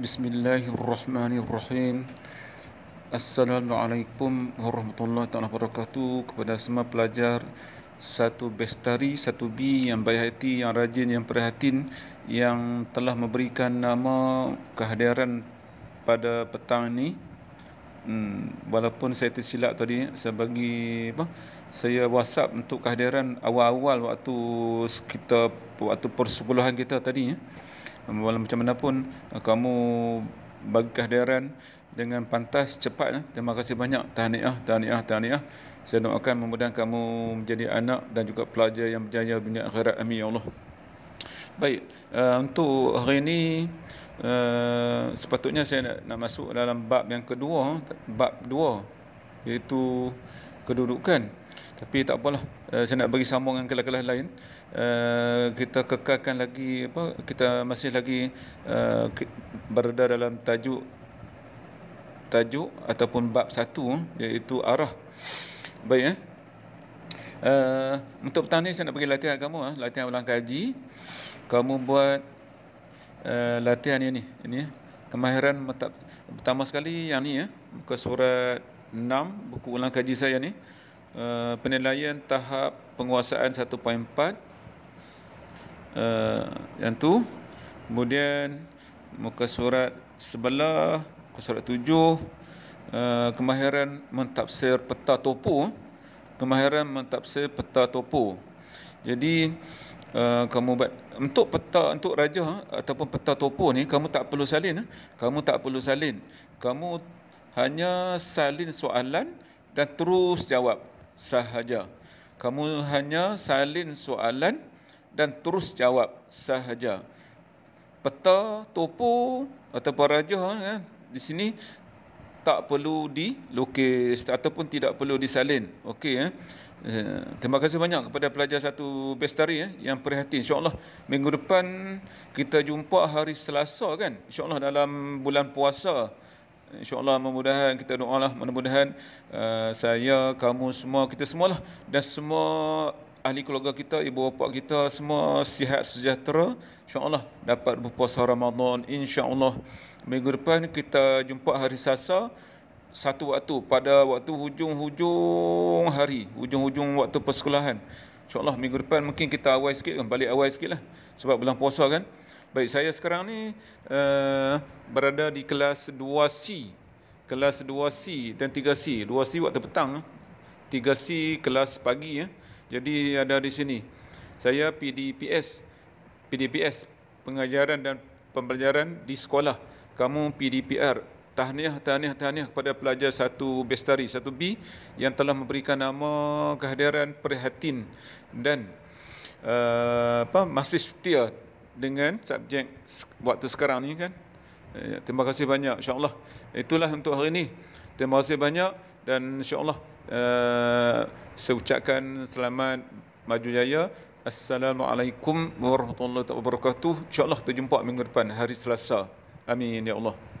Bismillahirrahmanirrahim. Assalamualaikum warahmatullahi الرحيم السلام kepada semua pelajar satu bestari satu B yang baik hati yang rajin yang perhatian yang telah memberikan nama kehadiran pada petang ini hmm, walaupun saya tersilap tadi saya bagi apa saya WhatsApp untuk kehadiran awal-awal waktu kita waktu persekolahan kita tadi ya. Walau macam mana pun eh, kamu bagi kehadiran dengan pantas cepat. Eh. Terima kasih banyak. Tahniah, tahniah, tahniah. Saya doakan memudahkan kamu menjadi anak dan juga pelajar yang berjaya bina dunia akhirat. Amin ya Allah. Baik, uh, untuk hari ini uh, sepatutnya saya nak, nak masuk dalam bab yang kedua, bab dua iaitu kedudukan tapi tak apalah eh, saya nak bagi sambungan ke kelas lain eh, kita kekalkan lagi apa kita masih lagi eh, berada dalam tajuk tajuk ataupun bab satu iaitu arah baik eh untuk petang ni saya nak bagi latihan kamu latihan ulang kaji kamu buat latihan ini ini kemahiran pertama sekali yang ni ya muka surat 6 buku ulang kaji saya ni uh, penilaian tahap penguasaan 1.4 uh, eh, yang tu kemudian muka surat sebelah muka surat 7 uh, eh, kemahiran mentafsir peta topo kemahiran mentafsir peta topo jadi Uh, kamu buat untuk peta untuk raja ataupun peta topo ni kamu tak perlu salin kamu tak perlu salin kamu hanya salin soalan dan terus jawab sahaja. Kamu hanya salin soalan dan terus jawab sahaja. Peta, topo atau paraja kan? Eh, di sini tak perlu dilukis ataupun tidak perlu disalin. Okey ya. Terima kasih banyak kepada pelajar satu Bestari eh, yang perhatian. InsyaAllah minggu depan kita jumpa hari Selasa kan. InsyaAllah dalam bulan puasa. InsyaAllah memudahkan kita doa lah memudahkan uh, eh, saya, kamu semua, kita semua lah Dan semua ahli keluarga kita, ibu bapa kita Semua sihat sejahtera InsyaAllah dapat berpuasa Ramadan InsyaAllah Minggu depan kita jumpa hari Sasa Satu waktu pada waktu hujung-hujung hari Hujung-hujung waktu persekolahan InsyaAllah minggu depan mungkin kita awal sikit kan Balik awal sikit lah Sebab bulan puasa kan Baik, saya sekarang ni uh, berada di kelas 2C. Kelas 2C dan 3C. 2C waktu petang. 3C kelas pagi. Ya. Jadi ada di sini. Saya PDPS. PDPS. Pengajaran dan pembelajaran di sekolah. Kamu PDPR. Tahniah, tahniah, tahniah kepada pelajar satu Bestari, satu B yang telah memberikan nama kehadiran perhatian dan uh, apa, masih setia dengan subjek waktu sekarang ni kan. Eh, terima kasih banyak insya-Allah. Itulah untuk hari ini. Terima kasih banyak dan insya-Allah uh, saya ucapkan selamat maju jaya. Assalamualaikum warahmatullahi wabarakatuh. Insya-Allah terjumpa minggu depan hari Selasa. Amin ya Allah.